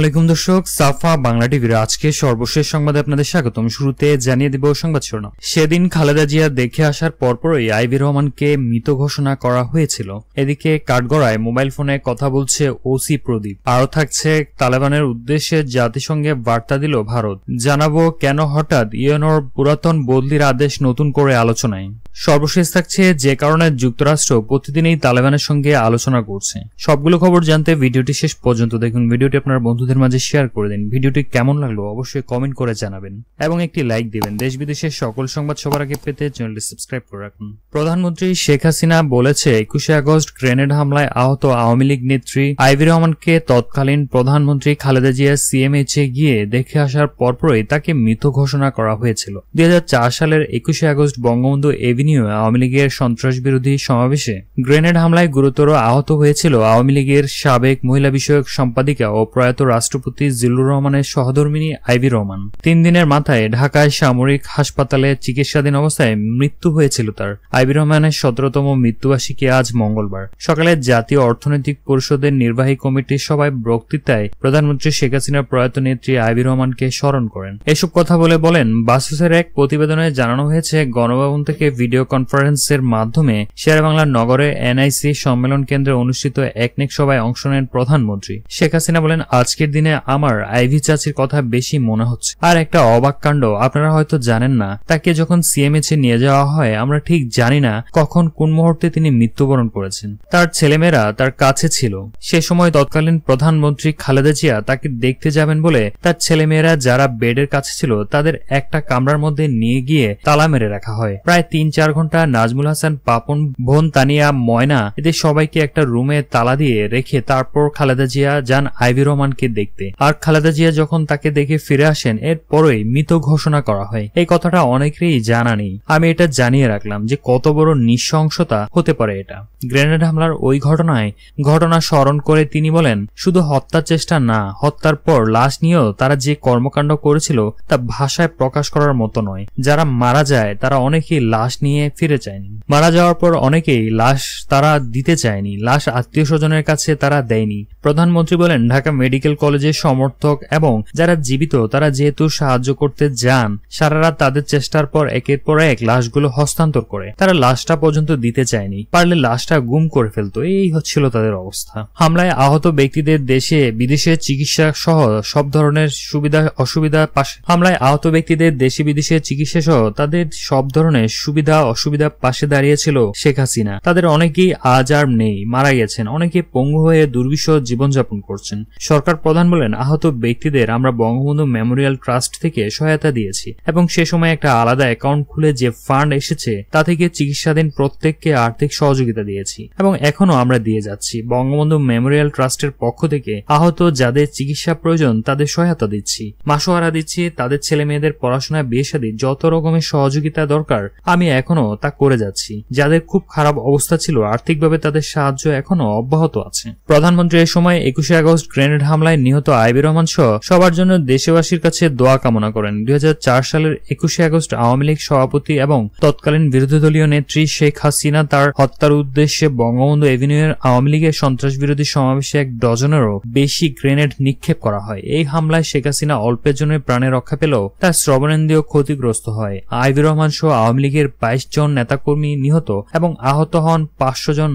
আসসালামু আলাইকুম দর্শক সাফা বাংলা টিভির আজকে সর্বশেষ সংবাদে আপনাদের স্বাগতম শুরুতে জানিয়ে দিব সংবাদ শিরোনাম সেদিন খালেদা জিয়া দেখে আসার পরপরই আইবি রহমানকে মৃত ঘোষণা করা হয়েছিল এদিকে কাঠগড়ায় মোবাইল ফোনে কথা বলছে ওসি প্রদীপ আরও থাকছে তালেবানের উদ্দেশ্যে জাতিসংঘে বার্তা দিল ভারত জানাবো কেন হঠাৎ ইউএনওর পুরাতন বদলির আদেশ নতুন করে আলোচনায় সর্বশেষ থাকছে যে কারণে যুক্তরাষ্ট্র প্রতিদিনই তালেবানের সঙ্গে আলোচনা করছে সবগুলো খবর জানতে ভিডিওটি শেষ পর্যন্ত দেখুন ভিডিওটি আপনার বন্ধুদের বন্ধুদের মাঝে শেয়ার করে দিন ভিডিওটি কেমন লাগলো অবশ্যই কমেন্ট করে জানাবেন এবং একটি লাইক দিবেন দেশ বিদেশের সকল সংবাদ সবার আগে পেতে চ্যানেলটি সাবস্ক্রাইব করে রাখুন প্রধানমন্ত্রী শেখ হাসিনা বলেছে একুশে আগস্ট গ্রেনেড হামলায় আহত আওয়ামী লীগ নেত্রী আইবি রহমানকে তৎকালীন প্রধানমন্ত্রী খালেদা জিয়া সিএমএইচ এ গিয়ে দেখে আসার পরপরই তাকে মৃত ঘোষণা করা হয়েছিল দুই সালের একুশে আগস্ট বঙ্গবন্ধু এভিনিউ আওয়ামী লীগের সন্ত্রাস বিরোধী সমাবেশে গ্রেনেড হামলায় গুরুতর আহত হয়েছিল আওয়ামী লীগের সাবেক মহিলা বিষয়ক সম্পাদিকা ও প্রয়াত রাষ্ট্রপতি জিল্লুর রহমানের সহধর্মিনী আইবি রহমান তিন দিনের মাথায় ঢাকায় সামরিক হাসপাতালে চিকিৎসাধীন অবস্থায় মৃত্যু হয়েছিল তার আইবি রহমানের সতেরোতম মৃত্যুবার্ষিকী আজ মঙ্গলবার সকালে জাতীয় অর্থনৈতিক পরিষদের নির্বাহী কমিটির সভায় বক্তৃতায় প্রধানমন্ত্রী শেখ হাসিনার প্রয়াত নেত্রী আইবি রহমানকে স্মরণ করেন এসব কথা বলে বলেন বাসুসের এক প্রতিবেদনে জানানো হয়েছে গণভবন থেকে ভিডিও কনফারেন্সের মাধ্যমে শেয়ারবাংলার নগরে এনআইসি সম্মেলন কেন্দ্রে অনুষ্ঠিত একনেক সভায় অংশ নেন প্রধানমন্ত্রী শেখ হাসিনা বলেন আজকে আজকের দিনে আমার আইভি চাচির কথা বেশি মনে হচ্ছে আর একটা অবাক কাণ্ড আপনারা হয়তো জানেন না তাকে যখন সিএমএচ এ নিয়ে যাওয়া হয় আমরা ঠিক জানি না কখন কোন মুহূর্তে তিনি মৃত্যুবরণ করেছেন তার ছেলেমেয়েরা তার কাছে ছিল সে সময় তৎকালীন প্রধানমন্ত্রী খালেদা জিয়া তাকে দেখতে যাবেন বলে তার ছেলেমেয়েরা যারা বেডের কাছে ছিল তাদের একটা কামরার মধ্যে নিয়ে গিয়ে তালা মেরে রাখা হয় প্রায় তিন চার ঘন্টা নাজমুল হাসান পাপন বোন তানিয়া ময়না এদের সবাইকে একটা রুমে তালা দিয়ে রেখে তারপর খালেদা জিয়া যান আইভি রহমানকে দেখতে আর খালেদা জিয়া যখন তাকে দেখে ফিরে আসেন এরপরে মৃত ঘোষণা করা হয় এই কথাটা অনেকেরই জানা নেই আমি এটা জানিয়ে রাখলাম যে কত বড় নৃশংসতা হতে পারে এটা গ্রেনেড হামলার ওই ঘটনায় ঘটনা স্মরণ করে তিনি বলেন শুধু হত্যার চেষ্টা না হত্যার পর লাশ নিয়েও তারা যে কর্মকাণ্ড করেছিল তা ভাষায় প্রকাশ করার মতো নয় যারা মারা যায় তারা অনেকেই লাশ নিয়ে ফিরে চায়নি মারা যাওয়ার পর অনেকেই লাশ তারা দিতে চায়নি লাশ আত্মীয় স্বজনের কাছে তারা দেয়নি প্রধানমন্ত্রী বলেন ঢাকা মেডিকেল কলেজের সমর্থক এবং যারা জীবিত তারা যেহেতু সাহায্য করতে যান সারা রাত তাদের চেষ্টার পর একের পর এক লাশগুলো হস্তান্তর করে তারা লাশটা পর্যন্ত দিতে চায়নি পারলে লাশটা গুম করে ফেলত এই হচ্ছিল তাদের অবস্থা হামলায় আহত ব্যক্তিদের দেশে বিদেশে চিকিৎসা সহ সব ধরনের সুবিধা অসুবিধা পাশে হামলায় আহত ব্যক্তিদের দেশে বিদেশে চিকিৎসা সহ তাদের সব ধরনের সুবিধা অসুবিধা পাশে দাঁড়িয়েছিল শেখ হাসিনা তাদের অনেকেই আজ আর নেই মারা গেছেন অনেকে পঙ্গু হয়ে দুর্বিষহ জীবনযাপন করছেন সরকার প্রধান বলেন আহত ব্যক্তিদের আমরা বঙ্গবন্ধু মেমোরিয়াল ট্রাস্ট থেকে সহায়তা দিয়েছি এবং সে সময় একটা আলাদা অ্যাকাউন্ট খুলে যে ফান্ড এসেছে তা থেকে চিকিৎসাধীন প্রত্যেককে আর্থিক সহযোগিতা দিয়েছি এবং এখনো আমরা দিয়ে যাচ্ছি বঙ্গবন্ধু মেমোরিয়াল ট্রাস্টের পক্ষ থেকে আহত যাদের চিকিৎসা প্রয়োজন তাদের সহায়তা দিচ্ছি মাসোহারা দিচ্ছি তাদের ছেলে মেয়েদের পড়াশোনা বিয়েসাদি যত রকমের সহযোগিতা দরকার আমি এখনো তা করে যাচ্ছি যাদের খুব খারাপ অবস্থা ছিল আর্থিকভাবে তাদের সাহায্য এখনো অব্যাহত আছে প্রধানমন্ত্রী এ সময় একুশে আগস্ট গ্রেনেড হামলায় নিহত আইবির রহমান সহ সবার জন্য দেশবাসীর কাছে দোয়া কামনা করেন দুই সালের একুশে আগস্ট আওয়ামী লীগ সভাপতি এবং তৎকালীন বিরোধী দলীয় নেত্রী শেখ হাসিনা তার হত্যার উদ্দেশ্যে বঙ্গবন্ধু এভিনিউয়ের আওয়ামী লীগের সন্ত্রাস বিরোধী সমাবেশে এক ডজনেরও বেশি গ্রেনেড নিক্ষেপ করা হয় এই হামলায় শেখ হাসিনা অল্পের জন্য প্রাণে রক্ষা পেলেও তার শ্রবণেন্দ্রীয় ক্ষতিগ্রস্ত হয় আইবির রহমান সহ আওয়ামী লীগের বাইশ জন নেতাকর্মী নিহত এবং আহত হন পাঁচশো জন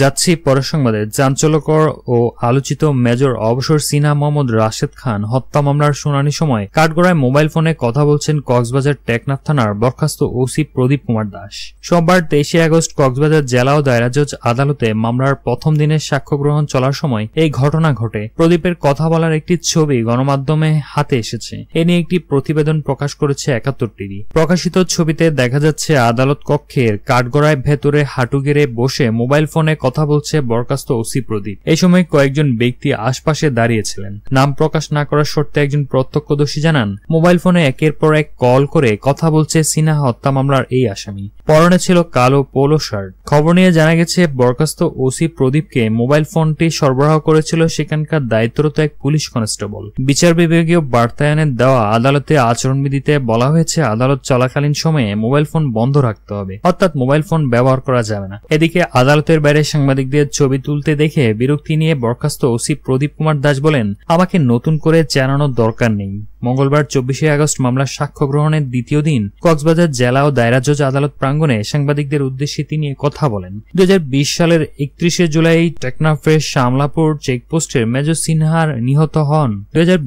যাচ্ছি পরের সংবাদে চাঞ্চলকর ও আলোচিত মেজর অবসর সিনহা হাসিনা মোহাম্মদ রাশেদ খান হত্যা মামলার শুনানি সময় কাঠগড়ায় মোবাইল ফোনে কথা বলছেন কক্সবাজার টেকনাথ থানার বরখাস্ত ওসি প্রদীপ কুমার দাস সোমবার তেইশে আগস্ট কক্সবাজার জেলা ও দায়রা জজ আদালতে মামলার প্রথম দিনের সাক্ষ্য গ্রহণ চলার সময় এই ঘটনা ঘটে প্রদীপের কথা বলার একটি ছবি গণমাধ্যমে হাতে এসেছে এ নিয়ে একটি প্রতিবেদন প্রকাশ করেছে একাত্তর টিভি প্রকাশিত ছবিতে দেখা যাচ্ছে আদালত কক্ষের কাঠগড়ায় ভেতরে হাঁটু গেড়ে বসে মোবাইল ফোনে কথা বলছে বরখাস্ত ওসি প্রদীপ এই সময় কয়েকজন ব্যক্তি আশপাশে দাঁড়িয়েছে করেছিলেন নাম প্রকাশ না করার শর্তে একজন প্রত্যক্ষদর্শী জানান মোবাইল ফোনে একের পর এক কল করে কথা বলছে সিনহা হত্যা মামলার এই আসামি পরনে ছিল কালো পোলো শার্ট খবর নিয়ে জানা গেছে বরখাস্ত ওসি প্রদীপকে মোবাইল ফোনটি সরবরাহ করেছিল সেখানকার দায়িত্বরত এক পুলিশ কনস্টেবল বিচার বিভাগীয় বার্তায়নে দেওয়া আদালতে আচরণবিধিতে বলা হয়েছে আদালত চলাকালীন সময়ে মোবাইল ফোন বন্ধ রাখতে হবে অর্থাৎ মোবাইল ফোন ব্যবহার করা যাবে না এদিকে আদালতের বাইরে সাংবাদিকদের ছবি তুলতে দেখে বিরক্তি নিয়ে বরখাস্ত ওসি প্রদীপ কুমার দাস বলেন আমাকে নতুন করে জানানোর দরকার নেই মঙ্গলবার চব্বিশে আগস্ট মামলার সাক্ষ্য গ্রহণের দ্বিতীয় দিন কক্সবাজার জেলা ও দায়রা জজ আদালত প্রাঙ্গণে সাংবাদিকদের উদ্দেশ্যে তিনি কথা বলেন দুই সালের একত্রিশে জুলাই টেকনাফের শামলাপুর চেকপোস্টের মেজর সিনহার নিহত হন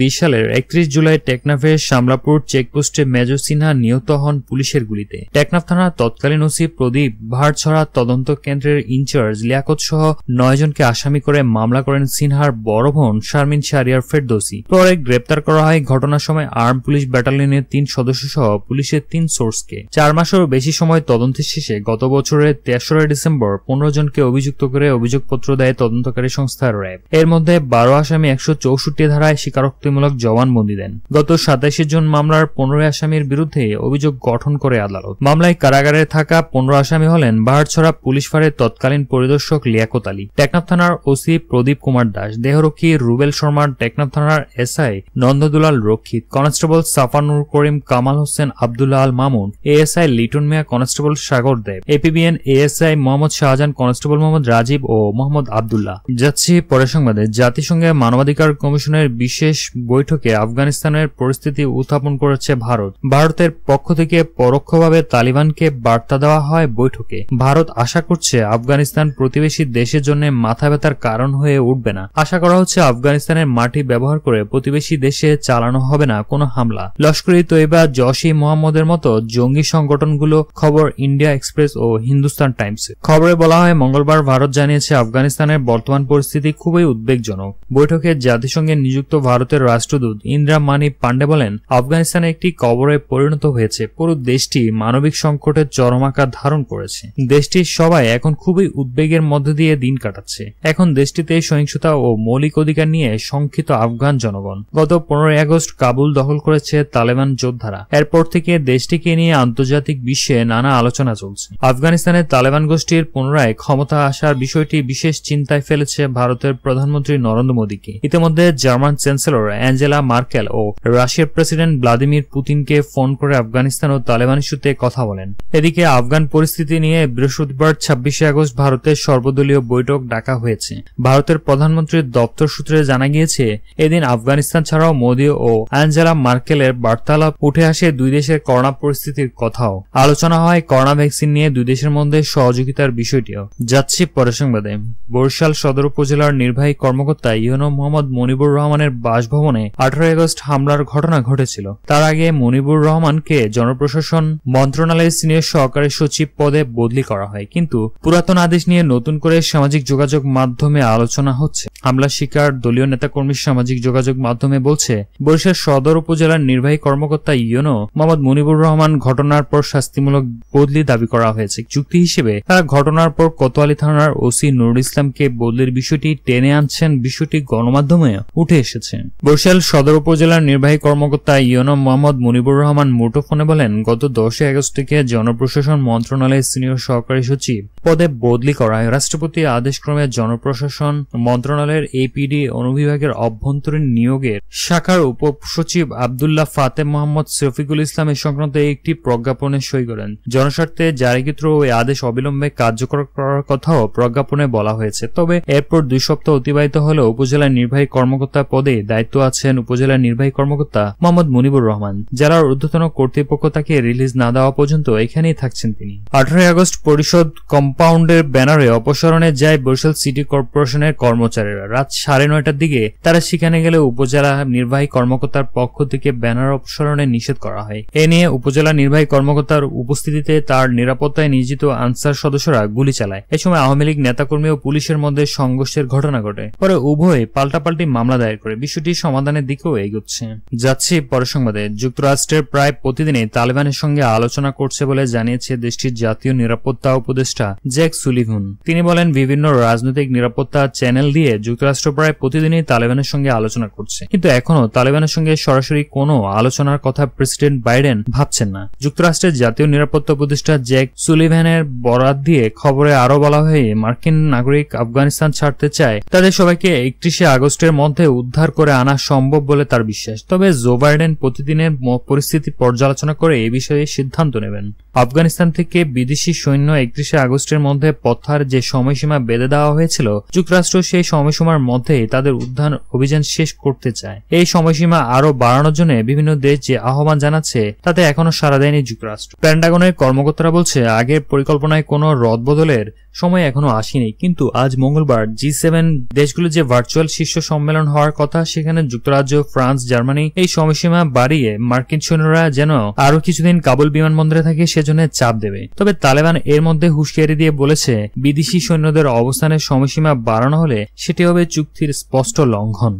দুই সালের একত্রিশ জুলাই টেকনাফের শামলাপুর চেকপোস্টে মেজর সিনহা নিহত হন পুলিশের গুলিতে টেকনাফ থানার তৎকালীন ওসি প্রদীপ ভারছড়া তদন্ত কেন্দ্রের ইনচার্জ লিয়াকত সহ নয়জনকে আসামি করে মামলা করেন সিনহার বড় বোন শারমিন শারিয়ার ফেরদোসি পরে গ্রেপ্তার করা হয় ঘটনা ঘটনার সময় আর্ম পুলিশ ব্যাটালিয়নের তিন সদস্য সহ পুলিশের তিন সোর্সকে চার মাসেরও বেশি সময় তদন্তের শেষে গত বছরের তেসরা ডিসেম্বর পনেরো জনকে অভিযুক্ত করে অভিযোগপত্র দেয় তদন্তকারী সংস্থা র্যাব এর মধ্যে বারো আসামি একশো চৌষট্টি ধারায় স্বীকারোক্তিমূলক জবানবন্দি দেন গত সাতাশে জুন মামলার পনেরো আসামির বিরুদ্ধে অভিযোগ গঠন করে আদালত মামলায় কারাগারে থাকা পনেরো আসামি হলেন বাহারছড়া পুলিশ ফাঁড়ের তৎকালীন পরিদর্শক লিয়াকত আলী টেকনাফ থানার ওসি প্রদীপ কুমার দাস দেহরক্ষী রুবেল শর্মার টেকনাফ থানার এসআই নন্দদুলাল রক্ষী সাক্ষী constable Safanur Karim Kamal Hossain Abdullah Al Mamun ASI Liton Mia constable Sagar Deb APBN ASI Mohammad Shahjahan constable Mohammad Rajib ও মোহাম্মদ আবদুল্লাহ যাচ্ছি পরে সংবাদে জাতিসংঘের মানবাধিকার কমিশনের বিশেষ বৈঠকে আফগানিস্তানের পরিস্থিতি উত্থাপন করেছে ভারত ভারতের পক্ষ থেকে পরোক্ষভাবে তালিবানকে বার্তা দেওয়া হয় বৈঠকে ভারত আশা করছে আফগানিস্তান প্রতিবেশী দেশের জন্য মাথা ব্যথার কারণ হয়ে উঠবে না আশা করা হচ্ছে আফগানিস্তানের মাটি ব্যবহার করে প্রতিবেশী দেশে চালানো হবে হবে না কোনো হামলা লস্করি তৈবা জশি মোহাম্মদের মতো জঙ্গি সংগঠনগুলো খবর ইন্ডিয়া এক্সপ্রেস ও হিন্দুস্তান টাইমস খবরে বলা হয় মঙ্গলবার ভারত জানিয়েছে আফগানিস্তানের বর্তমান পরিস্থিতি খুবই উদ্বেগজনক বৈঠকে জাতিসংঘে নিযুক্ত ভারতের রাষ্ট্রদূত ইন্দিরা মানি পান্ডে বলেন আফগানিস্তানে একটি কবরে পরিণত হয়েছে পুরো দেশটি মানবিক সংকটের চরমাকার ধারণ করেছে দেশটির সবাই এখন খুবই উদ্বেগের মধ্যে দিয়ে দিন কাটাচ্ছে এখন দেশটিতে সহিংসতা ও মৌলিক অধিকার নিয়ে সংক্ষিত আফগান জনগণ গত পনেরোই আগস্ট কাবুল দখল করেছে তালেবান যোদ্ধারা এরপর থেকে দেশটিকে নিয়ে আন্তর্জাতিক বিশ্বে নানা আলোচনা চলছে আফগানিস্তানের তালেবান গোষ্ঠীর পুনরায় ক্ষমতা আসার বিষয়টি বিশেষ চিন্তায় ফেলেছে ভারতের প্রধানমন্ত্রী নরেন্দ্র মোদীকে ইতিমধ্যে জার্মান চ্যান্সেলর অ্যাঞ্জেলা মার্কেল ও রাশিয়ার প্রেসিডেন্ট ভ্লাদিমির পুতিনকে ফোন করে আফগানিস্তান ও তালেবান ইস্যুতে কথা বলেন এদিকে আফগান পরিস্থিতি নিয়ে বৃহস্পতিবার ছাব্বিশে আগস্ট ভারতের সর্বদলীয় বৈঠক ডাকা হয়েছে ভারতের প্রধানমন্ত্রীর দপ্তর সূত্রে জানা গিয়েছে এদিন আফগানিস্তান ছাড়াও মোদী ও অ্যাঞ্জেলা মার্কেলের বার্তালাপ উঠে আসে দুই দেশের করোনা পরিস্থিতির কথাও আলোচনা হয় করোনা ভ্যাকসিন নিয়ে দুই দেশের মধ্যে সহযোগিতার বিষয়টিও যাচ্ছি পরে সংবাদে বরিশাল সদর উপজেলার নির্বাহী কর্মকর্তা ইউনো মোহাম্মদ মনিবুর রহমানের বাসভবনে আঠারোই আগস্ট হামলার ঘটনা ঘটেছিল তার আগে মনিবুর রহমানকে জনপ্রশাসন মন্ত্রণালয়ের সিনিয়র সহকারী সচিব পদে বদলি করা হয় কিন্তু পুরাতন আদেশ নিয়ে নতুন করে সামাজিক যোগাযোগ মাধ্যমে আলোচনা হচ্ছে হামলা শিকার দলীয় নেতাকর্মীর সামাজিক যোগাযোগ মাধ্যমে বলছে বরিশাল সদর উপজেলার নির্বাহী কর্মকর্তা ইয়নো মোহাম্মদ মনিবুর রহমান ঘটনার পর শাস্তিমূলক বদলি দাবি করা হয়েছে চুক্তি হিসেবে তারা ঘটনার পর কোতোয়ালি থানার ওসি নুরুল ইসলামকে বদলির বিষয়টি টেনে আনছেন বিষয়টি গণমাধ্যমে উঠে এসেছে বরিশাল সদর উপজেলার নির্বাহী কর্মকর্তা ইয়নো মোহাম্মদ মনিবুর রহমান মুঠোফোনে বলেন গত দশই আগস্ট থেকে জনপ্রশাসন মন্ত্রণালয়ের সিনিয়র সহকারী সচিব পদে বদলি করা হয় রাষ্ট্রপতি আদেশক্রমে জনপ্রশাসন মন্ত্রণালয়ের এপিডি অনুবিভাগের অভ্যন্তরীণ নিয়োগের শাখার উপ সচিব আবদুল্লাহ ফাতে মোহাম্মদ শফিকুল ইসলাম এ সংক্রান্ত একটি প্রজ্ঞাপনে সই করেন জনস্বার্থে জারিকৃত ওই আদেশ অবিলম্বে কার্যকর করার কথাও প্রজ্ঞাপনে বলা হয়েছে তবে এরপর দুই সপ্তাহ অতিবাহিত হলেও উপজেলা নির্বাহী কর্মকর্তা পদে দায়িত্ব আছেন উপজেলা নির্বাহী কর্মকর্তা মোহাম্মদ মুনিবুর রহমান জেলার ঊর্ধ্বতন কর্তৃপক্ষ তাকে রিলিজ না দেওয়া পর্যন্ত এখানেই থাকছেন তিনি আঠারোই আগস্ট পরিষদ কম্পাউন্ডের ব্যানারে অপসারণে যায় বরিশাল সিটি কর্পোরেশনের কর্মচারীরা রাত সাড়ে নয়টার দিকে তারা সেখানে গেলে উপজেলা নির্বাহী কর্মকর্তার পক্ষ থেকে ব্যানার অপসারণে নিষেধ করা হয় এ নিয়ে উপজেলা নির্বাহী কর্মকর্তার উপস্থিতিতে তার নিরাপত্তায় নিয়োজিত আনসার সদস্যরা গুলি চালায় এ সময় আওয়ামী লীগ নেতাকর্মী ও পুলিশের মধ্যে সংঘর্ষের ঘটনা ঘটে পরে উভয়ে পাল্টাপাল্টি মামলা দায়ের করে বিষয়টি সমাধানের দিকেও এগোচ্ছে যাচ্ছি সংবাদে যুক্তরাষ্ট্রের প্রায় প্রতিদিনই তালেবানের সঙ্গে আলোচনা করছে বলে জানিয়েছে দেশটির জাতীয় নিরাপত্তা উপদেষ্টা জ্যাক সুলিভুন তিনি বলেন বিভিন্ন রাজনৈতিক নিরাপত্তা চ্যানেল দিয়ে যুক্তরাষ্ট্র প্রায় প্রতিদিনই তালেবানের সঙ্গে আলোচনা করছে কিন্তু এখনো তালেবানের সঙ্গে সঙ্গে সরাসরি কোনো আলোচনার কথা প্রেসিডেন্ট বাইডেন ভাবছেন না যুক্তরাষ্ট্রের জাতীয় নিরাপত্তা উপদেষ্টা জ্যাক সুলিভ্যানের বরাদ দিয়ে খবরে আরও বলা হয়ে মার্কিন নাগরিক আফগানিস্তান ছাড়তে চায় তাদের সবাইকে একত্রিশে আগস্টের মধ্যে উদ্ধার করে আনা সম্ভব বলে তার বিশ্বাস তবে জো বাইডেন প্রতিদিনের পরিস্থিতি পর্যালোচনা করে এ বিষয়ে সিদ্ধান্ত নেবেন আফগানিস্তান থেকে বিদেশি সৈন্য একত্রিশে আগস্টের মধ্যে পথার যে সময়সীমা বেঁধে দেওয়া হয়েছিল যুক্তরাষ্ট্র সেই সময়সীমার মধ্যে তাদের উদ্ধার অভিযান শেষ করতে চায় এই সময়সীমা আরও বাড়ানোর জন্য বিভিন্ন দেশ যে আহ্বান জানাচ্ছে তাতে এখনও সারা দেয়নি যুক্তরাষ্ট্র প্যান্ডাগনের কর্মকর্তারা বলছে আগের পরিকল্পনায় কোনো রদবদলের সময় এখনো আসেনি কিন্তু আজ মঙ্গলবার জি সেভেন দেশগুলো যে ভার্চুয়াল শীর্ষ সম্মেলন হওয়ার কথা সেখানে যুক্তরাজ্য ফ্রান্স জার্মানি এই সময়সীমা বাড়িয়ে মার্কিন সৈন্যরা যেন আরো কিছুদিন কাবুল বিমানবন্দরে থাকে সেজন্য চাপ দেবে তবে তালেবান এর মধ্যে হুঁশিয়ারি দিয়ে বলেছে বিদেশি সৈন্যদের অবস্থানের সময়সীমা বাড়ানো হলে সেটি হবে চুক্তির স্পষ্ট লঙ্ঘন